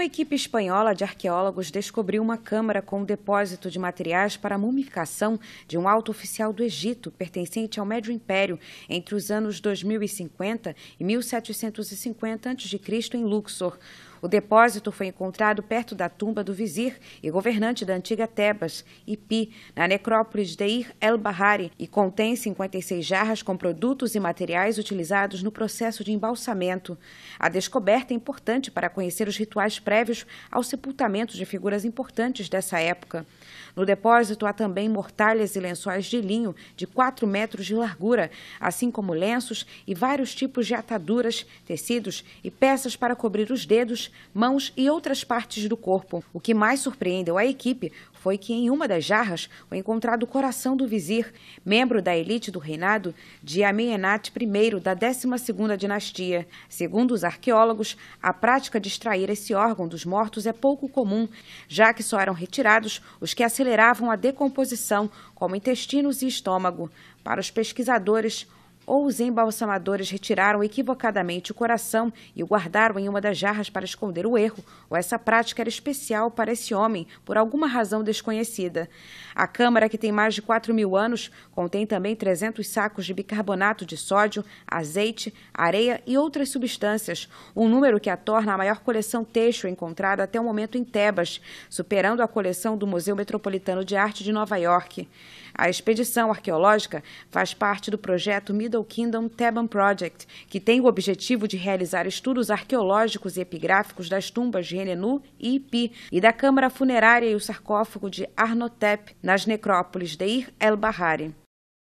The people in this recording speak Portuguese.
Uma equipe espanhola de arqueólogos descobriu uma câmara com um depósito de materiais para a mumificação de um alto oficial do Egito, pertencente ao Médio Império, entre os anos 2050 e 1750 a.C. em Luxor. O depósito foi encontrado perto da tumba do vizir e governante da antiga Tebas, Ipi, na necrópole de Ir el-Bahari, e contém 56 jarras com produtos e materiais utilizados no processo de embalsamento. A descoberta é importante para conhecer os rituais prévios ao sepultamento de figuras importantes dessa época. No depósito há também mortalhas e lençóis de linho de 4 metros de largura, assim como lenços e vários tipos de ataduras, tecidos e peças para cobrir os dedos mãos e outras partes do corpo. O que mais surpreendeu a equipe foi que em uma das jarras foi encontrado o coração do vizir, membro da elite do reinado de Amenenat I da 12ª dinastia. Segundo os arqueólogos, a prática de extrair esse órgão dos mortos é pouco comum, já que só eram retirados os que aceleravam a decomposição, como intestinos e estômago. Para os pesquisadores, ou os embalsamadores retiraram equivocadamente o coração e o guardaram em uma das jarras para esconder o erro, ou essa prática era especial para esse homem, por alguma razão desconhecida. A Câmara, que tem mais de 4 mil anos, contém também 300 sacos de bicarbonato de sódio, azeite, areia e outras substâncias, um número que a torna a maior coleção têxtil encontrada até o momento em Tebas, superando a coleção do Museu Metropolitano de Arte de Nova York. A expedição arqueológica faz parte do projeto Middle Middle Kingdom Theban Project, que tem o objetivo de realizar estudos arqueológicos e epigráficos das tumbas de Renenu e Ipi e da câmara funerária e o sarcófago de Arnotep nas necrópolis de Ir el-Bahari.